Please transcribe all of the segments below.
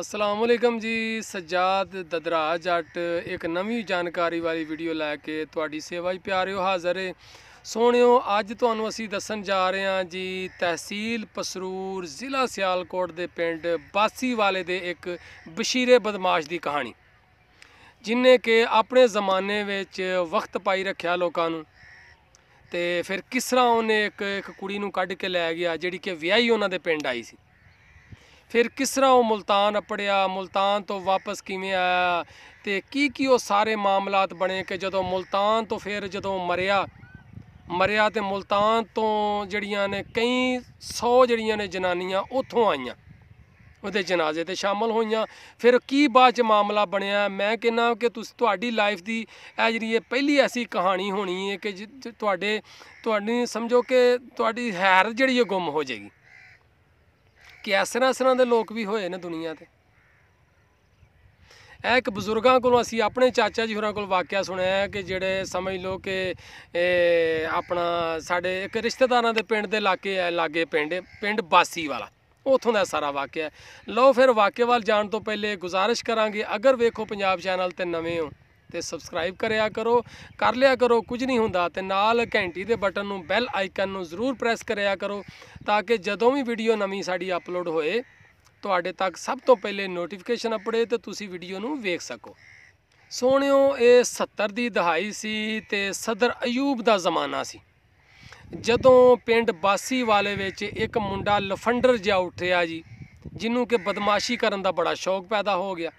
ਅਸਲਾਮ ਅਲੈਕਮ ਜੀ ਸਜਾਦ ਦਦਰਾ ਜੱਟ ਇੱਕ ਨਵੀਂ ਜਾਣਕਾਰੀ ਵਾਲੀ ਵੀਡੀਓ ਲੈ ਕੇ ਤੁਹਾਡੀ ਸੇਵਾ ਹੀ ਪਿਆਰਿਓ ਹਾਜ਼ਰ ਹੈ ਸੋਹਣਿਓ ਅੱਜ ਤੁਹਾਨੂੰ ਅਸੀਂ ਦੱਸਣ ਜਾ ਰਹੇ ਹਾਂ ਜੀ ਤਹਿਸੀਲ ਪਸਰੂਰ ਜ਼ਿਲ੍ਹਾ ਸਿਆਲਕੋਟ ਦੇ ਪਿੰਡ ਬਾਸੀ ਵਾਲੇ ਦੇ ਇੱਕ ਬਸ਼ੀਰੇ ਬਦਮਾਸ਼ ਦੀ ਕਹਾਣੀ ਜਿਨਨੇ ਕਿ ਆਪਣੇ ਜ਼ਮਾਨੇ ਵਿੱਚ ਵਕਤ ਪਾਈ ਰੱਖਿਆ ਲੋਕਾਂ ਨੂੰ ਤੇ ਫਿਰ ਕਿਸ ਤਰ੍ਹਾਂ ਉਹਨੇ ਇੱਕ ਇੱਕ ਕੁੜੀ ਨੂੰ ਕੱਢ ਕੇ ਲੈ ਗਿਆ ਜਿਹੜੀ ਕਿ ਵਿਆਹੀ ਉਹਨਾਂ ਦੇ ਪਿੰਡ ਆਈ ਸੀ ਫਿਰ ਕਿਸ ਤਰ੍ਹਾਂ ਉਹ ਮਲਤਾਨ ਅਪੜਿਆ ਮਲਤਾਨ ਤੋਂ ਵਾਪਸ ਕਿਵੇਂ ਆਇਆ ਤੇ ਕੀ ਕੀ ਉਹ ਸਾਰੇ ਮਾਮਲਾਤ ਬਣੇ ਕਿ ਜਦੋਂ ਮਲਤਾਨ ਤੋਂ ਫਿਰ ਜਦੋਂ ਮਰਿਆ ਮਰਿਆ ਤੇ ਮਲਤਾਨ ਤੋਂ ਜਿਹੜੀਆਂ ਨੇ ਕਈ 100 ਜਿਹੜੀਆਂ ਨੇ ਜਨਾਨੀਆਂ ਉੱਥੋਂ ਆਈਆਂ ਉਹਦੇ ਜਨਾਜ਼ੇ ਤੇ ਸ਼ਾਮਲ ਹੋਈਆਂ ਫਿਰ ਕੀ ਬਾਅਦ ਚ ਮਾਮਲਾ ਬਣਿਆ ਮੈਂ ਕਹਿੰਨਾ ਕਿ ਤੁਸੀਂ ਤੁਹਾਡੀ ਲਾਈਫ ਦੀ ਇਹ ਜਿਹੜੀ ਇਹ ਪਹਿਲੀ ਐਸੀ ਕਹਾਣੀ ਹੋਣੀ ਹੈ ਕਿ ਤੁਹਾਡੇ ਤੁਹਾਡੀ ਸਮਝੋ ਕਿ ਤੁਹਾਡੀ ਹੈਰ ਜਿਹੜੀ ਇਹ ਗੁੰਮ ਹੋ ਜਾਏਗੀ ਕਿ ਇਸ ਤਰ੍ਹਾਂ ਦੇ ਲੋਕ ਵੀ ਹੋਏ ਨੇ ਦੁਨੀਆ ਤੇ ਇਹ ਇੱਕ ਬਜ਼ੁਰਗਾਂ ਕੋਲੋਂ ਅਸੀਂ ਆਪਣੇ ਚਾਚਾ ਜੀ ਹੋਰਾਂ ਕੋਲ ਵਾਕਿਆ ਸੁਣਿਆ ਹੈ ਕਿ ਜਿਹੜੇ ਸਮਝ ਲਓ ਕਿ ਆਪਣਾ ਸਾਡੇ ਇੱਕ ਰਿਸ਼ਤੇਦਾਰਾਂ ਦੇ ਪਿੰਡ ਦੇ ਇਲਾਕੇ ਹੈ ਲਾਗੇ ਪਿੰਡ ਪਿੰਡ ਬਾਸੀ ਵਾਲਾ ਉਥੋਂ ਦਾ ਸਾਰਾ ਵਾਕਿਆ ਲਓ ਫਿਰ ਵਾਕਿਆ ਵੱਲ ਜਾਣ ਤੋਂ ਪਹਿਲੇ ਗੁਜ਼ਾਰਿਸ਼ ਕਰਾਂਗੇ ਅਗਰ ਵੇਖੋ ਪੰਜਾਬ ਚੈਨਲ ਤੇ ਨਵੇਂ ਹੋ ਤੇ ਸਬਸਕ੍ਰਾਈਬ ਕਰਿਆ ਕਰੋ ਕਰ ਲਿਆ ਕਰੋ ਕੁਝ ਨਹੀਂ ਹੁੰਦਾ ਤੇ ਨਾਲ ਘੰਟੀ ਦੇ ਬਟਨ ਨੂੰ ਬੈਲ ਆਈਕਨ ਨੂੰ ਜ਼ਰੂਰ ਪ੍ਰੈਸ ਕਰਿਆ ਕਰੋ ਤਾਂ ਕਿ ਜਦੋਂ ਵੀ ਵੀਡੀਓ ਨਵੀਂ ਸਾਡੀ ਅਪਲੋਡ ਹੋਏ ਤੁਹਾਡੇ ਤੱਕ ਸਭ ਤੋਂ ਪਹਿਲੇ ਨੋਟੀਫਿਕੇਸ਼ਨ ਅਪੜੇ ਤੇ ਤੁਸੀਂ ਵੀਡੀਓ ਨੂੰ ਵੇਖ ਸਕੋ ਸੋਹਣਿਓ ਇਹ 70 ਦੀ ਦਹਾਈ ਸੀ ਤੇ ਸਦਰ ਅਯੂਬ ਦਾ ਜ਼ਮਾਨਾ ਸੀ ਜਦੋਂ ਪਿੰਡ ਬਾਸੀ ਵਾਲੇ ਵਿੱਚ ਇੱਕ ਮੁੰਡਾ ਲਫੰਡਰ ਜਿਹਾ ਉੱਠਿਆ ਜੀ ਜਿਹਨੂੰ ਕਿ ਬਦਮਾਸ਼ੀ ਕਰਨ ਦਾ ਬੜਾ ਸ਼ੌਕ ਪੈਦਾ ਹੋ ਗਿਆ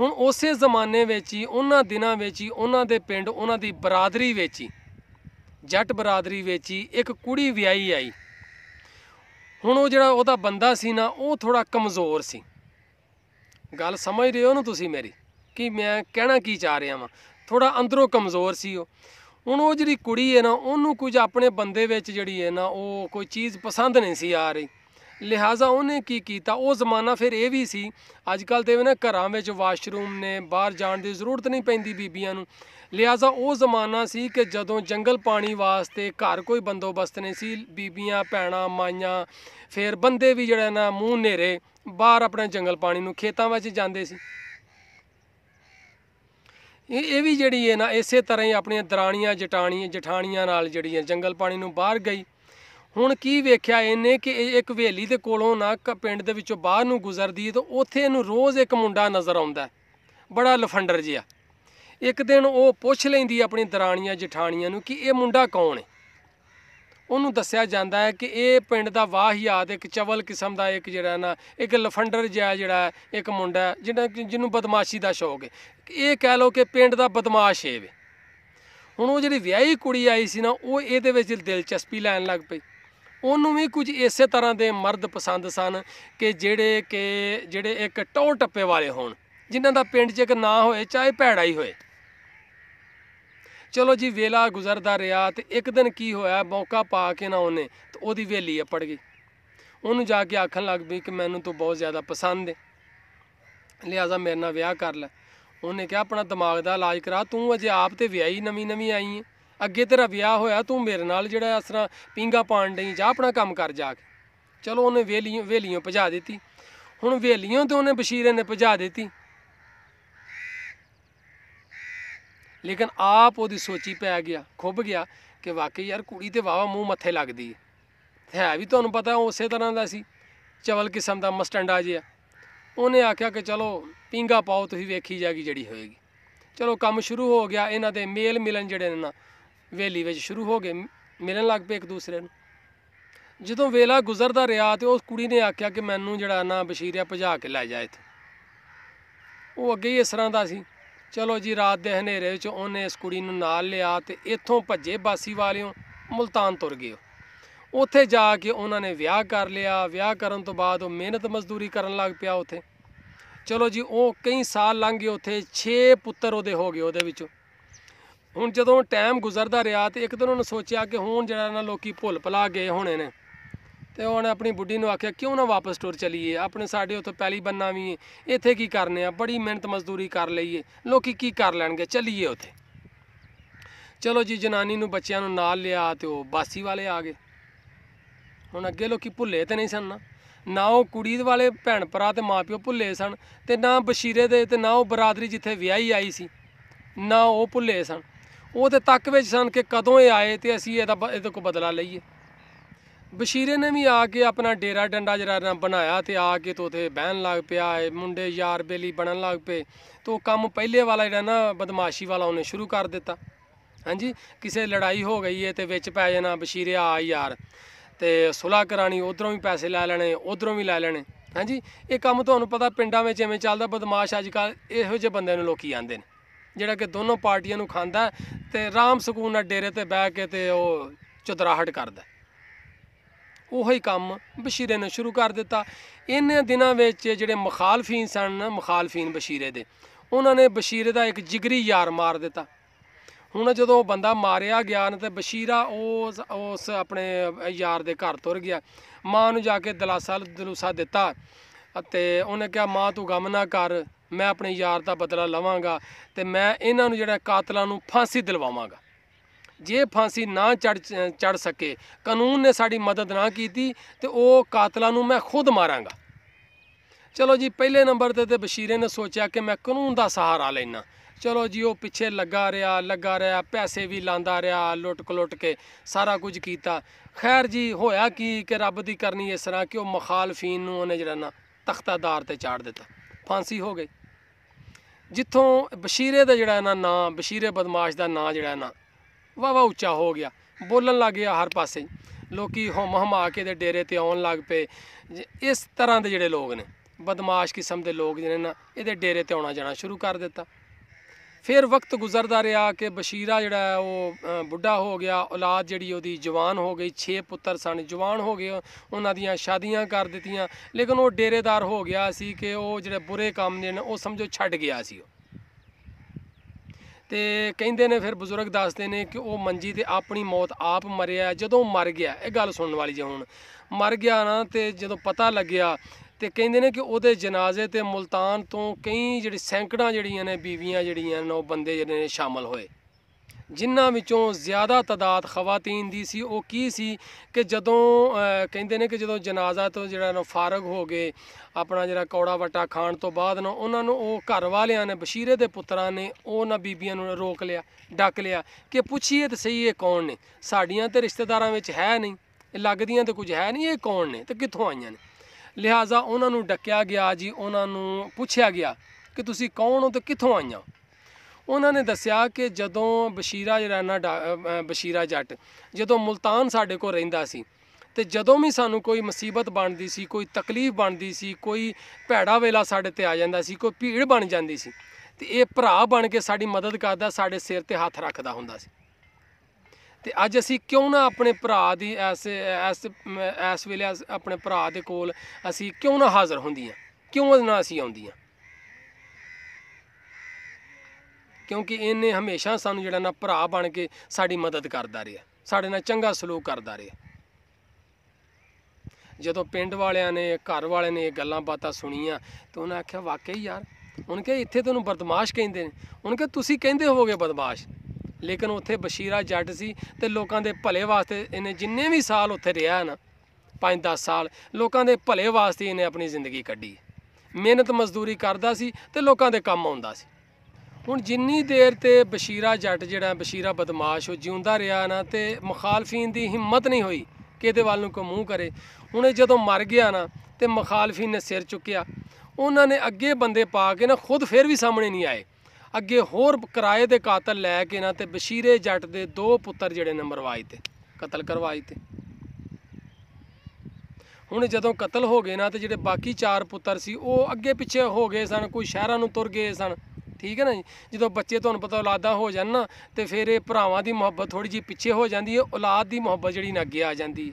ਹੁਣ ਉਸੇ ਜ਼ਮਾਨੇ ਵਿੱਚ ਹੀ ਉਹਨਾਂ ਦਿਨਾਂ ਵਿੱਚ ਹੀ ਉਹਨਾਂ ਦੇ ਪਿੰਡ ਉਹਨਾਂ ਦੀ ਬਰਾਦਰੀ ਵਿੱਚ ਹੀ ਜੱਟ ਬਰਾਦਰੀ ਵਿੱਚ ਹੀ ਇੱਕ ਕੁੜੀ ਵਿਆਹੀ ਆਈ ਹੁਣ ਉਹ ਜਿਹੜਾ ਉਹਦਾ ਬੰਦਾ ਸੀ ਨਾ ਉਹ ਥੋੜਾ ਕਮਜ਼ੋਰ ਸੀ ਗੱਲ ਸਮਝ ਰਹੇ ਹੋ ਨਾ ਤੁਸੀਂ ਮੇਰੀ ਕਿ ਮੈਂ ਕਹਿਣਾ ਕੀ ਚਾਹ ਰਿਹਾ ਵਾਂ ਥੋੜਾ ਅੰਦਰੋਂ ਕਮਜ਼ੋਰ ਸੀ ਉਹ ਹੁਣ ਉਹ ਜਿਹੜੀ ਕੁੜੀ ਹੈ ਨਾ ਉਹਨੂੰ ਕੁਝ ਆਪਣੇ ਬੰਦੇ ਵਿੱਚ ਜਿਹੜੀ ਹੈ ਨਾ ਉਹ ਕੋਈ ਚੀਜ਼ ਪਸੰਦ ਨਹੀਂ ਸੀ ਆ ਰਹੀ ਲਿਹਾਜ਼ਾ ਉਹਨੇ ਕੀ ਕੀਤਾ ਉਹ ਜ਼ਮਾਨਾ ਫਿਰ ਇਹ ਵੀ ਸੀ ਅੱਜ ਕੱਲ ਤੇ ਨਾ ਘਰਾਂ ਵਿੱਚ ਵਾਸ਼ਰੂਮ ਨੇ ਬਾਹਰ ਜਾਣ ਦੀ ਜ਼ਰੂਰਤ ਨਹੀਂ ਪੈਂਦੀ ਬੀਬੀਆਂ ਨੂੰ ਲਿਹਾਜ਼ਾ ਉਹ ਜ਼ਮਾਨਾ ਸੀ ਕਿ ਜਦੋਂ ਜੰਗਲ ਪਾਣੀ ਵਾਸਤੇ ਘਰ ਕੋਈ ਬੰਦੋਬਸਤ ਨਹੀਂ ਸੀ ਬੀਬੀਆਂ ਭੈਣਾਂ ਮਾਈਆਂ ਫਿਰ ਬੰਦੇ ਵੀ ਜਿਹੜਾ ਨਾ ਮੂੰਹ ਨੇਰੇ ਬਾਹਰ ਆਪਣੇ ਜੰਗਲ ਪਾਣੀ ਨੂੰ ਖੇਤਾਂ ਵਿੱਚ ਜਾਂਦੇ ਸੀ ਇਹ ਇਹ ਵੀ ਜਿਹੜੀ ਹੈ ਨਾ ਇਸੇ ਤਰ੍ਹਾਂ ਹੀ ਆਪਣੀਆਂ ਦਰਾਣੀਆਂ ਜਟਾਣੀਆਂ ਜਠਾਣੀਆਂ ਨਾਲ ਜਿਹੜੀਆਂ ਜੰਗਲ ਪਾਣੀ ਨੂੰ ਬਾਹਰ ਗਈ ਹੁਣ ਕੀ ਵੇਖਿਆ ਇਹਨੇ ਕਿ ਇੱਕ ਹਵੇਲੀ ਦੇ ਕੋਲੋਂ ਨਾ ਪਿੰਡ ਦੇ ਵਿੱਚੋਂ ਬਾਹਰ ਨੂੰ ਗੁਜ਼ਰਦੀ ਤਾਂ ਉੱਥੇ ਇਹਨੂੰ ਰੋਜ਼ ਇੱਕ ਮੁੰਡਾ ਨਜ਼ਰ ਆਉਂਦਾ ਬੜਾ ਲਫੰਡਰ ਜਿਹਾ ਇੱਕ ਦਿਨ ਉਹ ਪੁੱਛ ਲੈਂਦੀ ਆਪਣੀ ਦਰਾਣੀਆਂ ਜਠਾਣੀਆਂ ਨੂੰ ਕਿ ਇਹ ਮੁੰਡਾ ਕੌਣ ਹੈ ਉਹਨੂੰ ਦੱਸਿਆ ਜਾਂਦਾ ਹੈ ਕਿ ਇਹ ਪਿੰਡ ਦਾ ਵਾਹਿਆਦ ਇੱਕ ਚਵਲ ਕਿਸਮ ਦਾ ਇੱਕ ਜਿਹੜਾ ਨਾ ਇੱਕ ਲਫੰਡਰ ਜਿਹਾ ਜਿਹੜਾ ਇੱਕ ਮੁੰਡਾ ਜਿਹੜਾ ਜਿਹਨੂੰ ਬਦਮਾਸ਼ੀ ਦਾ ਸ਼ੌਕ ਹੈ ਇਹ ਕਹਿ ਲੋ ਕਿ ਪਿੰਡ ਦਾ ਬਦਮਾਸ਼ ਹੈ ਹੁਣ ਉਹ ਜਿਹੜੀ ਵਿਆਹੀ ਕੁੜੀ ਆਈ ਸੀ ਨਾ ਉਹ ਇਹਦੇ ਵਿੱਚ ਦਿਲਚਸਪੀ ਲੈਣ ਲੱਗ ਪਈ ਉਹਨੂੰ ਵੀ ਕੁਝ ਇਸੇ ਤਰ੍ਹਾਂ ਦੇ ਮਰਦ ਪਸੰਦ ਸਨ ਕਿ ਜਿਹੜੇ ਕਿ ਜਿਹੜੇ ਇੱਕ ਟੋ ਟੱਪੇ ਵਾਲੇ ਹੋਣ ਜਿਨ੍ਹਾਂ ਦਾ ਪਿੰਡ 'ਚ ਇੱਕ ਨਾਂ ਹੋਏ ਚਾਹੇ ਭੈੜਾ ਹੀ ਹੋਏ ਚਲੋ ਜੀ ਵੇਲਾ ਗੁਜ਼ਰਦਾ ਰਿਹਾ ਤੇ ਇੱਕ ਦਿਨ ਕੀ ਹੋਇਆ ਮੌਕਾ ਪਾ ਕੇ ਨਾ ਉਹਨੇ ਤੇ ਉਹਦੀ ਵੇਲੀ ਅਪੜ ਗਈ ਉਹਨੂੰ ਜਾ ਕੇ ਆਖਣ ਲੱਗ ਪਈ ਕਿ ਮੈਨੂੰ ਤੂੰ ਬਹੁਤ ਜ਼ਿਆਦਾ ਪਸੰਦ ਹੈ ਲਿਆਜ਼ਾ ਮੇਰੇ ਨਾਲ ਵਿਆਹ ਕਰ ਲੈ ਉਹਨੇ ਕਿਹਾ ਆਪਣਾ ਦਿਮਾਗ ਦਾ ਇਲਾਜ ਕਰਾ ਤੂੰ ਅਜੇ ਆਪ ਤੇ ਵਿਆਹੀ ਨਵੀਂ ਨਵੀਂ ਆਈ ਹੈ ਅੱਗੇ ਤੇਰਾ ਵਿਆਹ ਹੋਇਆ ਤੂੰ ਮੇਰੇ ਨਾਲ ਜਿਹੜਾ ਇਸ ਤਰ੍ਹਾਂ ਪਿੰਗਾ ਪਾਣ ਡਈ ਜਾ ਆਪਣਾ ਕੰਮ ਕਰ ਜਾ ਕੇ ਚਲੋ ਉਹਨੇ ਵੇਲੀਆਂ ਵੇਲੀਆਂ ਭਜਾ ਦਿੱਤੀ ਹੁਣ ਵੇਲੀਆਂ ਤੇ ਉਹਨੇ ਬਸ਼ੀਰੇ ਨੇ ਭਜਾ ਦਿੱਤੀ ਲੇਕਿਨ ਆਪ ਉਹਦੀ ਸੋਚੀ ਪੈ ਗਿਆ ਖੁੱਭ ਗਿਆ ਕਿ ਵਾਕਈ ਯਾਰ ਕੁੜੀ ਤੇ ਵਾਵਾ ਮੂੰਹ ਮੱਥੇ ਲੱਗਦੀ ਹੈ ਹੈ ਵੀ ਤੁਹਾਨੂੰ ਪਤਾ ਉਸੇ ਤਰ੍ਹਾਂ ਦਾ ਸੀ ਚਵਲ ਕਿਸਮ ਦਾ ਮਸਟੰਡਾ ਜਿਹਾ ਉਹਨੇ ਆਖਿਆ ਕਿ ਚਲੋ ਪਿੰਗਾ ਪਾਓ ਤੁਸੀਂ ਵੇਖੀ ਜਾਗੀ ਜਿਹੜੀ ਹੋਏਗੀ ਚਲੋ ਕੰਮ ਸ਼ੁਰੂ ਹੋ ਗਿਆ ਇਹਨਾਂ ਦੇ ਮੇਲ ਮਿਲਣ ਜਿਹੜੇ ਨੇ ਨਾ ਵੇਲੀ ਵਿੱਚ ਸ਼ੁਰੂ ਹੋ ਗਏ ਮਿਲਣ ਲੱਗ ਪਏ ਇੱਕ ਦੂਸਰੇ ਨੂੰ ਜਦੋਂ ਵੇਲਾ ਗੁਜ਼ਰਦਾ ਰਿਹਾ ਤੇ ਉਸ ਕੁੜੀ ਨੇ ਆਖਿਆ ਕਿ ਮੈਨੂੰ ਜਿਹੜਾ ਨਾ ਬਸ਼ੀਰਿਆ ਭਜਾ ਕੇ ਲੈ ਜਾ ਇੱਥੇ ਉਹ ਅੱਗੇ ਇਸ ਤਰ੍ਹਾਂ ਦਾ ਸੀ ਚਲੋ ਜੀ ਰਾਤ ਦੇ ਹਨੇਰੇ ਵਿੱਚ ਉਹਨੇ ਇਸ ਕੁੜੀ ਨੂੰ ਨਾਲ ਲਿਆ ਤੇ ਇੱਥੋਂ ਭੱਜੇ ਬਾਸੀ ਵਾਲਿਓ ਮਲਤਾਨ ਤੁਰ ਗਏ ਉੱਥੇ ਜਾ ਕੇ ਉਹਨਾਂ ਨੇ ਵਿਆਹ ਕਰ ਲਿਆ ਵਿਆਹ ਕਰਨ ਤੋਂ ਬਾਅਦ ਉਹ ਮਿਹਨਤ ਮਜ਼ਦੂਰੀ ਕਰਨ ਲੱਗ ਪਿਆ ਉੱਥੇ ਚਲੋ ਜੀ ਉਹ ਕਈ ਸਾਲ ਲੰਘ ਗਏ ਉੱਥੇ 6 ਪੁੱਤਰ ਉਹਦੇ ਹੋ ਗਏ ਉਹਦੇ ਵਿੱਚੋਂ ਹੁਣ ਜਦੋਂ ਟਾਈਮ ਗੁਜ਼ਰਦਾ ਰਿਹਾ ਤੇ ਇੱਕ ਦਿਨ ਉਹਨੇ ਸੋਚਿਆ ਕਿ ਹੁਣ ਜਿਹੜਾ ਨਾ ਲੋਕੀ ਭੁੱਲ ਭਲਾ ਗਏ ਹੋਣੇ ਨੇ ਤੇ ਉਹਨੇ ਆਪਣੀ ਬੁੱਢੀ ਨੂੰ ਆਖਿਆ ਕਿਉਂ ਨਾ ਵਾਪਸ ਟੁਰ ਚਲੀਏ ਆਪਣੇ ਸਾਡੇ ਉੱਥੇ ਪਹਿਲੀ ਬੰਨਾ ਵੀ ਇੱਥੇ ਕੀ ਕਰਨੇ ਆ ਬੜੀ ਮਿਹਨਤ ਮਜ਼ਦੂਰੀ ਕਰ ਲਈਏ ਲੋਕੀ ਕੀ ਕਰ ਲੈਣਗੇ ਚਲੀਏ ਉੱਥੇ ਚਲੋ ਜੀ ਜਨਾਨੀ ਨੂੰ ਬੱਚਿਆਂ ਨੂੰ ਨਾਲ ਲਿਆ ਤੇ ਉਹ ਬਾਸੀ ਵਾਲੇ ਆ ਗਏ ਹੁਣ ਅੱਗੇ ਲੋਕੀ ਭੁੱਲੇ ਤੇ ਨਹੀਂ ਸਨ ਨਾ ਨਾ ਉਹ ਕੁੜੀ ਵਾਲੇ ਭੈਣ ਭਰਾ ਤੇ ਮਾਪਿਓ ਭੁੱਲੇ ਸਨ ਤੇ ਨਾ ਬਸ਼ੀਰੇ ਦੇ ਤੇ ਨਾ ਉਹ ਬਰਾਦਰੀ ਜਿੱਥੇ ਵਿਆਹੀ ਆਈ ਸੀ ਨਾ ਉਹ ਭੁੱਲੇ ਸਨ ਉਹਦੇ ਤੱਕ ਵਿੱਚ ਸਨ ਕਿ ਕਦੋਂ ਇਹ ਆਏ ਤੇ ਅਸੀਂ ਇਹਦਾ ਇਹਦੇ ਕੋ ਬਦਲਾ ਲਈਏ ਬਸ਼ੀਰੇ ਨੇ ਵੀ ਆ ਕੇ ਆਪਣਾ ਡੇਰਾ ਡੰਡਾ ਜਿਹੜਾ ਬਣਾਇਆ ਤੇ ਆ ਕੇ ਤੋਂ ਤੇ ਬਹਿਣ ਲੱਗ ਪਿਆ ਏ ਮੁੰਡੇ ਯਾਰ ਬੇਲੀ ਬਣਨ ਲੱਗ ਪਏ ਤੋ ਕੰਮ ਪਹਿਲੇ ਵਾਲਾ ਜਿਹੜਾ ਨਾ ਬਦਮਾਸ਼ੀ ਵਾਲਾ ਉਹਨੇ ਸ਼ੁਰੂ ਕਰ ਦਿੱਤਾ ਹਾਂਜੀ ਕਿਸੇ ਲੜਾਈ ਹੋ ਗਈ ਏ ਤੇ ਵਿੱਚ ਪੈ ਜਾਣਾ ਬਸ਼ੀਰੇ ਆ ਯਾਰ ਤੇ ਸੁਲਾ ਕਰਾਣੀ ਉਧਰੋਂ ਵੀ ਪੈਸੇ ਲੈ ਲੈਣੇ ਉਧਰੋਂ ਵੀ ਲੈ ਲੈਣੇ ਹਾਂਜੀ ਇਹ ਕੰਮ ਤੁਹਾਨੂੰ ਪਤਾ ਪਿੰਡਾਂ ਵਿੱਚ ਐਵੇਂ ਚੱਲਦਾ ਬਦਮਾਸ਼ ਅੱਜ ਕੱਲ ਇਹੋ ਜਿਹੇ ਬੰਦੇ ਨੂੰ ਲੋਕੀ ਆਂਦੇ ਨੇ ਜਿਹੜਾ ਕਿ ਦੋਨੋਂ ਪਾਰਟੀਆਂ ਨੂੰ ਖਾਂਦਾ ਤੇ ਆਰਾਮ ਸਕੂਨ ਨਾਲ ਡੇਰੇ ਤੇ ਬੈ ਕੇ ਤੇ ਉਹ ਚਤਰਾਹਟ ਕਰਦਾ ਉਹੀ ਕੰਮ ਬਸ਼ੀਰੇ ਨੇ ਸ਼ੁਰੂ ਕਰ ਦਿੱਤਾ ਇਹਨਾਂ ਦਿਨਾਂ ਵਿੱਚ ਜਿਹੜੇ ਮੁਖਾਲਫੀਨ ਸਨ ਮੁਖਾਲਫੀਨ ਬਸ਼ੀਰੇ ਦੇ ਉਹਨਾਂ ਨੇ ਬਸ਼ੀਰੇ ਦਾ ਇੱਕ ਜਿਗਰੀ ਯਾਰ ਮਾਰ ਦਿੱਤਾ ਹੁਣ ਜਦੋਂ ਉਹ ਬੰਦਾ ਮਾਰਿਆ ਗਿਆ ਤੇ ਬਸ਼ੀਰਾ ਉਸ ਉਸ ਆਪਣੇ ਯਾਰ ਦੇ ਘਰ ਤੁਰ ਗਿਆ ਮਾਂ ਨੂੰ ਜਾ ਕੇ ਦਲਾਸਾ ਦਲੂਸਾ ਦਿੱਤਾ ਅਤੇ ਉਹਨੇ ਕਿਹਾ ਮਾਂ ਤੂੰ ਗਮ ਨਾ ਕਰ ਮੈਂ ਆਪਣੇ ਯਾਰ ਦਾ ਬਦਲਾ ਲਵਾਂਗਾ ਤੇ ਮੈਂ ਇਹਨਾਂ ਨੂੰ ਜਿਹੜਾ ਕਾਤਲਾਂ ਨੂੰ ਫਾਂਸੀ ਦਿਲਵਾਵਾਂਗਾ ਜੇ ਫਾਂਸੀ ਨਾ ਚੜ ਚੜ ਸਕੇ ਕਾਨੂੰਨ ਨੇ ਸਾਡੀ ਮਦਦ ਨਾ ਕੀਤੀ ਤੇ ਉਹ ਕਾਤਲਾਂ ਨੂੰ ਮੈਂ ਖੁਦ ਮਾਰਾਂਗਾ ਚਲੋ ਜੀ ਪਹਿਲੇ ਨੰਬਰ ਤੇ ਤੇ ਬਸ਼ੀਰੇ ਨੇ ਸੋਚਿਆ ਕਿ ਮੈਂ ਕਾਨੂੰਨ ਦਾ ਸਹਾਰਾ ਲੈਣਾ ਚਲੋ ਜੀ ਉਹ ਪਿੱਛੇ ਲੱਗਾ ਰਿਹਾ ਲੱਗਾ ਰਿਹਾ ਪੈਸੇ ਵੀ ਲਾਂਦਾ ਰਿਹਾ ਲੁੱਟ ਕਲੁੱਟ ਕੇ ਸਾਰਾ ਕੁਝ ਕੀਤਾ ਖੈਰ ਜੀ ਹੋਇਆ ਕੀ ਕਿ ਰੱਬ ਦੀ ਕਰਨੀ ਇਸ ਤਰ੍ਹਾਂ ਕਿ ਉਹ ਮਖਾਲਫੀਨ ਨੂੰ ਉਹਨੇ ਜਿਹੜਾ ਨਾ ਤਖਤਾਦਾਰ ਤੇ ਚਾੜ ਦਿੱਤਾ ਫਾਂਸੀ ਹੋ ਗਈ ਜਿੱਥੋਂ ਬਸ਼ੀਰੇ ਦਾ ਜਿਹੜਾ ਨਾ ਨਾਂ ਬਸ਼ੀਰੇ ਬਦਮਾਸ਼ ਦਾ ਨਾਂ ਜਿਹੜਾ ਨਾ ਵਾ ਵਾ ਉੱਚਾ ਹੋ ਗਿਆ ਬੋਲਣ ਲੱਗ ਗਿਆ ਹਰ ਪਾਸੇ ਲੋਕੀ ਹਮ ਹਮ ਆ ਕੇ ਦੇ ਡੇਰੇ ਤੇ ਆਉਣ ਲੱਗ ਪਏ ਇਸ ਤਰ੍ਹਾਂ ਦੇ ਜਿਹੜੇ ਲੋਕ ਨੇ ਬਦਮਾਸ਼ ਕਿਸਮ ਦੇ ਲੋਕ ਜਿਹਨੇ ਨਾ ਇਹਦੇ ਡੇਰੇ ਤੇ ਆਉਣਾ ਜਾਣਾ ਸ਼ੁਰੂ ਕਰ ਦਿੱਤਾ ਫਿਰ ਵਕਤ ਗੁਜ਼ਰਦਾ ਰਿਹਾ ਕਿ ਬਸ਼ੀਰਾ ਜਿਹੜਾ ਹੈ ਉਹ ਬੁੱਢਾ ਹੋ ਗਿਆ ਔਲਾਦ ਜਿਹੜੀ ਉਹਦੀ ਜਵਾਨ ਹੋ ਗਈ 6 ਪੁੱਤਰ ਸਨ ਜਵਾਨ ਹੋ ਗਏ ਉਹਨਾਂ ਦੀਆਂ ਸ਼ਾਦੀਆਂ ਕਰ ਦਿੱਤੀਆਂ ਲੇਕਿਨ ਉਹ ਡੇਰੇਦਾਰ ਹੋ ਗਿਆ ਸੀ ਕਿ ਉਹ ਜਿਹੜੇ ਬੁਰੇ ਕੰਮ ਨੇ ਉਹ ਸਮਝੋ ਛੱਡ ਗਿਆ ਸੀ ਤੇ ਕਹਿੰਦੇ ਨੇ ਫਿਰ ਬਜ਼ੁਰਗ ਦੱਸਦੇ ਨੇ ਕਿ ਉਹ ਮੰਜੀ ਤੇ ਆਪਣੀ ਮੌਤ ਆਪ ਮਰਿਆ ਜਦੋਂ ਮਰ ਗਿਆ ਇਹ ਗੱਲ ਸੁਣਨ ਵਾਲੀ ਜੇ ਹੁਣ ਮਰ ਗਿਆ ਨਾ ਤੇ ਜਦੋਂ ਪਤਾ ਲੱਗਿਆ ਤੇ ਕਹਿੰਦੇ ਨੇ ਕਿ ਉਹਦੇ ਜਨਾਜ਼ੇ ਤੇ ਮਲਤਾਨ ਤੋਂ ਕਈ ਜਿਹੜੇ ਸੈਂਕੜਾਂ ਜਿਹੜੀਆਂ ਨੇ ਬੀਵੀਆਂ ਜਿਹੜੀਆਂ ਨੇ ਉਹ ਬੰਦੇ ਜਿਹੜੇ ਨੇ ਸ਼ਾਮਲ ਹੋਏ ਜਿਨ੍ਹਾਂ ਵਿੱਚੋਂ ਜ਼ਿਆਦਾ ਤਦਾਦ ਖਵਾਤੀਨ ਦੀ ਸੀ ਉਹ ਕੀ ਸੀ ਕਿ ਜਦੋਂ ਕਹਿੰਦੇ ਨੇ ਕਿ ਜਦੋਂ ਜਨਾਜ਼ਾ ਤੋਂ ਜਿਹੜਾ ਨਾ ਫਾਰਗ ਹੋ ਗਏ ਆਪਣਾ ਜਿਹੜਾ ਕੌੜਾ ਵਟਾ ਖਾਣ ਤੋਂ ਬਾਅਦ ਨਾ ਉਹਨਾਂ ਨੂੰ ਉਹ ਘਰ ਵਾਲਿਆਂ ਨੇ ਬਸ਼ੀਰੇ ਦੇ ਪੁੱਤਰਾਂ ਨੇ ਉਹਨਾਂ ਬੀਬੀਆਂ ਨੂੰ ਰੋਕ ਲਿਆ ਡੱਕ ਲਿਆ ਕਿ ਪੁੱਛੀਏ ਤੇ ਸਹੀ ਇਹ ਕੌਣ ਨੇ ਸਾਡੀਆਂ ਤੇ ਰਿਸ਼ਤੇਦਾਰਾਂ ਵਿੱਚ ਹੈ ਨਹੀਂ ਇਹ ਲੱਗਦੀਆਂ ਤੇ ਕੁਝ ਹੈ ਨਹੀਂ ਇਹ ਕੌਣ ਨੇ ਤੇ ਕਿੱਥੋਂ ਆਈਆਂ ਨੇ ਲਿਹਾਜ਼ਾ ਉਹਨਾਂ ਨੂੰ ਡੱਕਿਆ ਗਿਆ ਜੀ ਉਹਨਾਂ ਨੂੰ ਪੁੱਛਿਆ ਗਿਆ ਕਿ ਤੁਸੀਂ ਕੌਣ ਹੋ ਤੇ ਕਿੱਥੋਂ ਆਈਆਂ ਉਹਨਾਂ ਨੇ ਦੱਸਿਆ ਕਿ ਜਦੋਂ ਬਸ਼ੀਰਾ ਜਰਾਨਾ ਬਸ਼ੀਰਾ ਜੱਟ ਜਦੋਂ ਮਲਤਾਨ ਸਾਡੇ ਕੋਲ ਰਹਿੰਦਾ ਸੀ ਤੇ ਜਦੋਂ ਵੀ ਸਾਨੂੰ ਕੋਈ ਮੁਸੀਬਤ ਬਣਦੀ ਸੀ ਕੋਈ ਤਕਲੀਫ ਬਣਦੀ ਸੀ ਕੋਈ ਭੈੜਾ ਵੇਲਾ ਸਾਡੇ ਤੇ ਆ ਜਾਂਦਾ ਸੀ ਕੋਈ ਭੀੜ ਬਣ ਜਾਂਦੀ ਸੀ ਤੇ ਇਹ ਭਰਾ ਬਣ ਕੇ ਸਾਡੀ ਮਦਦ ਕਰਦਾ ਸਾਡੇ ਸਿਰ ਤੇ ਹੱਥ ਰੱਖਦਾ ਹੁੰਦਾ ਸੀ ਤੇ ਅੱਜ ਅਸੀਂ ਕਿਉਂ ਨਾ ਆਪਣੇ ਭਰਾ ਦੀ ਐਸ ਐਸ ਐਸ ਵੇਲੇ ਆਪਣੇ ਭਰਾ ਦੇ ਕੋਲ ਅਸੀਂ ਕਿਉਂ ਨਾ ਹਾਜ਼ਰ ਹੁੰਦੀਆਂ ਕਿਉਂ ਨਾ ਅਸੀਂ ਆਉਂਦੀਆਂ ਕਿਉਂਕਿ ਇਹਨੇ ਹਮੇਸ਼ਾ ਸਾਨੂੰ ਜਿਹੜਾ ਨਾ ਭਰਾ ਬਣ ਕੇ ਸਾਡੀ ਮਦਦ ਕਰਦਾ ਰਿਹਾ ਸਾਡੇ ਨਾਲ ਚੰਗਾ ਸਲੂਕ ਕਰਦਾ ਰਿਹਾ ਜਦੋਂ ਪਿੰਡ ਵਾਲਿਆਂ ਨੇ ਘਰ ਵਾਲਿਆਂ ਨੇ ਇਹ ਗੱਲਾਂ ਬਾਤਾਂ ਸੁਣੀਆਂ ਤਾਂ ਉਹਨਾਂ ਆਖਿਆ ਵਾਕਈ ਯਾਰ ਉਹਨਾਂ ਕਹਿੰਦੇ ਇੱਥੇ ਤੁਹਾਨੂੰ ਬਦਮਾਸ਼ ਕਹਿੰਦੇ ਨੇ ਉਹਨਾਂ ਕਹਿੰਦੇ ਤੁਸੀਂ ਕਹਿੰਦੇ ਹੋਵੋਗੇ ਬਦਮਾਸ਼ ਲੇਕਿਨ ਉੱਥੇ ਬਸ਼ੀਰਾ ਜੱਟ ਸੀ ਤੇ ਲੋਕਾਂ ਦੇ ਭਲੇ ਵਾਸਤੇ ਇਹਨੇ ਜਿੰਨੇ ਵੀ ਸਾਲ ਉੱਥੇ ਰਿਹਾ ਨਾ 5-10 ਸਾਲ ਲੋਕਾਂ ਦੇ ਭਲੇ ਵਾਸਤੇ ਇਹਨੇ ਆਪਣੀ ਜ਼ਿੰਦਗੀ ਕੱਢੀ ਮਿਹਨਤ ਮਜ਼ਦੂਰੀ ਕਰਦਾ ਸੀ ਤੇ ਲੋਕਾਂ ਦੇ ਕੰਮ ਆਉਂਦਾ ਸੀ ਹੁਣ ਜਿੰਨੀ ਦੇਰ ਤੇ ਬਸ਼ੀਰਾ ਜੱਟ ਜਿਹੜਾ ਬਸ਼ੀਰਾ ਬਦਮਾਸ਼ ਹੋ ਜਿਉਂਦਾ ਰਿਹਾ ਨਾ ਤੇ ਮੁਖਾਲਫੀਨ ਦੀ ਹਿੰਮਤ ਨਹੀਂ ਹੋਈ ਕਿ ਇਹਦੇ ਵੱਲ ਨੂੰ ਕੋ ਮੂੰਹ ਕਰੇ ਹੁਣ ਇਹ ਜਦੋਂ ਮਰ ਗਿਆ ਨਾ ਤੇ ਮੁਖਾਲਫੀਨ ਨੇ ਸਿਰ ਚੁੱਕਿਆ ਉਹਨਾਂ ਨੇ ਅੱਗੇ ਬੰਦੇ ਪਾ ਕੇ ਨਾ ਖੁਦ ਫੇਰ ਵੀ ਸਾਹਮਣੇ ਨਹੀਂ ਆਏ ਅੱਗੇ ਹੋਰ ਕਿਰਾਏ ਦੇ ਕਾਤਲ ਲੈ ਕੇ ਇਹਨਾਂ ਤੇ ਬਸ਼ੀਰੇ ਜੱਟ ਦੇ ਦੋ ਪੁੱਤਰ ਜਿਹੜੇ ਨੇ ਮਰਵਾਏ ਤੇ ਕਤਲ ਕਰਵਾਏ ਤੇ ਹੁਣ ਜਦੋਂ ਕਤਲ ਹੋ ਗਏ ਨਾ ਤੇ ਜਿਹੜੇ ਬਾਕੀ ਚਾਰ ਪੁੱਤਰ ਸੀ ਉਹ ਅੱਗੇ ਪਿੱਛੇ ਹੋ ਗਏ ਸਨ ਕੋਈ ਸ਼ਹਿਰਾਂ ਨੂੰ ਤੁਰ ਗਏ ਸਨ ਠੀਕ ਹੈ ਨਾ ਜੀ ਜਦੋਂ ਬੱਚੇ ਤੁਹਾਨੂੰ ਪਤਾ ਔਲਾਦਾ ਹੋ ਜਾਣ ਨਾ ਤੇ ਫਿਰ ਇਹ ਭਰਾਵਾਂ ਦੀ ਮੁਹੱਬਤ ਥੋੜੀ ਜੀ ਪਿੱਛੇ ਹੋ ਜਾਂਦੀ ਹੈ ਔਲਾਦ ਦੀ ਮੁਹੱਬਤ ਜਿਹੜੀ ਨਾ ਅੱਗੇ ਆ ਜਾਂਦੀ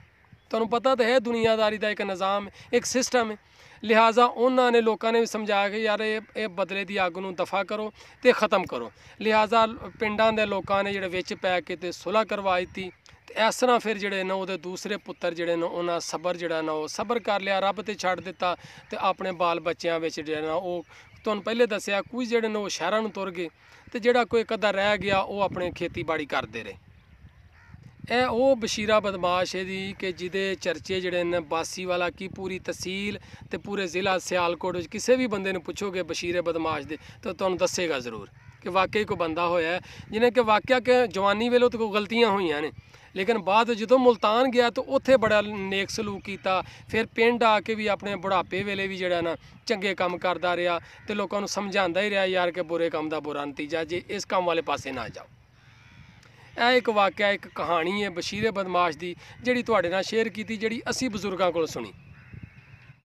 ਤੁਹਾਨੂੰ ਪਤਾ ਤਾਂ ਹੈ ਦੁਨੀਆਦਾਰੀ ਦਾ ਇੱਕ ਨਿਜ਼ਾਮ ਇੱਕ ਸਿਸਟਮ ਹੈ ਲਿਹਾਜ਼ਾ ਉਹਨਾਂ ਨੇ ਲੋਕਾਂ ਨੇ ਵੀ ਸਮਝਾਇਆ ਕਿ ਯਾਰ ਇਹ ਇਹ ਬਦਲੇ ਦੀ ਅੱਗ ਨੂੰ ਦਫਾ ਕਰੋ ਤੇ ਖਤਮ ਕਰੋ ਲਿਹਾਜ਼ਾ ਪਿੰਡਾਂ ਦੇ ਲੋਕਾਂ ਨੇ ਜਿਹੜੇ ਵਿੱਚ ਪੈ ਕੇ ਤੇ ਸੁਲਾ ਕਰਵਾ ਦਿੱਤੀ ਤੇ ਇਸ ਤਰ੍ਹਾਂ ਫਿਰ ਜਿਹੜੇ ਨੇ ਉਹਦੇ ਦੂਸਰੇ ਪੁੱਤਰ ਜਿਹੜੇ ਨੇ ਉਹਨਾਂ ਸਬਰ ਜਿਹੜਾ ਨਾ ਉਹ ਸਬਰ ਕਰ ਲਿਆ ਰੱਬ ਤੇ ਛੱਡ ਦਿੱਤਾ ਤੇ ਆਪਣੇ ਬਾਲ ਬੱਚਿਆਂ ਵਿੱਚ ਜਿਹੜੇ ਨਾ ਉਹ ਤੁਹਾਨੂੰ ਪਹਿਲੇ ਦੱਸਿਆ ਕੁਝ ਜਿਹੜੇ ਨੇ ਉਹ ਸ਼ਹਿਰਾਂ ਨੂੰ ਤੁਰ ਗਏ ਤੇ ਜਿਹੜਾ ਕੋਈ ਕਦਾ ਰਹਿ ਗਿਆ ਉਹ ਆਪਣੇ ਖੇਤੀਬਾੜੀ ਕਰਦੇ ਰਹੇ ਇਹ ਉਹ ਬਸ਼ੀਰਾ ਬਦਮਾਸ਼ ਹੈ ਦੀ ਕਿ ਜਿਹਦੇ ਚਰਚੇ ਜਿਹੜੇ ਨੇ ਬਾਸੀ ਵਾਲਾ ਕੀ ਪੂਰੀ ਤਹਿਸੀਲ ਤੇ ਪੂਰੇ ਜ਼ਿਲ੍ਹਾ ਸਿਆਲਕੋਟ ਵਿੱਚ ਕਿਸੇ ਵੀ ਬੰਦੇ ਨੂੰ ਪੁੱਛੋਗੇ ਬਸ਼ੀਰੇ ਬਦਮਾਸ਼ ਦੇ ਤਾਂ ਤੁਹਾਨੂੰ ਦੱਸੇਗਾ ਜ਼ਰੂਰ ਕਿ ਵਾਕਈ ਕੋ ਬੰਦਾ ਹੋਇਆ ਜਿਹਨੇ ਕਿ ਵਾਕਿਆ ਕਿ ਜਵਾਨੀ ਵੇਲੇ ਤਾਂ ਕੋ ਗਲਤੀਆਂ ਹੋਈਆਂ ਨੇ ਲੇਕਿਨ ਬਾਅਦ ਜਦੋਂ ਮਲਤਾਨ ਗਿਆ ਤਾਂ ਉੱਥੇ ਬੜਾ ਨੇਕ ਸਲੂਕ ਕੀਤਾ ਫਿਰ ਪਿੰਡ ਆ ਕੇ ਵੀ ਆਪਣੇ ਬੁਢਾਪੇ ਵੇਲੇ ਵੀ ਜਿਹੜਾ ਨਾ ਚੰਗੇ ਕੰਮ ਕਰਦਾ ਰਿਹਾ ਤੇ ਲੋਕਾਂ ਨੂੰ ਸਮਝਾਉਂਦਾ ਹੀ ਰਿਹਾ ਯਾਰ ਕਿ ਬੁਰੇ ਕੰਮ ਦਾ ਬੁਰਾ ਨਤੀਜਾ ਜੇ ਇਸ ਕੰਮ ਵਾਲੇ ਪਾਸੇ ਨਾ ਜਾਓ ਇਹ ਇੱਕ ਵਾਕਿਆ ਇੱਕ ਕਹਾਣੀ ਹੈ ਬਸ਼ੀਰੇ ਬਦਮਾਸ਼ ਦੀ ਜਿਹੜੀ ਤੁਹਾਡੇ ਨਾਲ ਸ਼ੇਅਰ ਕੀਤੀ ਜਿਹੜੀ ਅਸੀਂ ਬਜ਼ੁਰਗਾਂ ਕੋਲ ਸੁਣੀ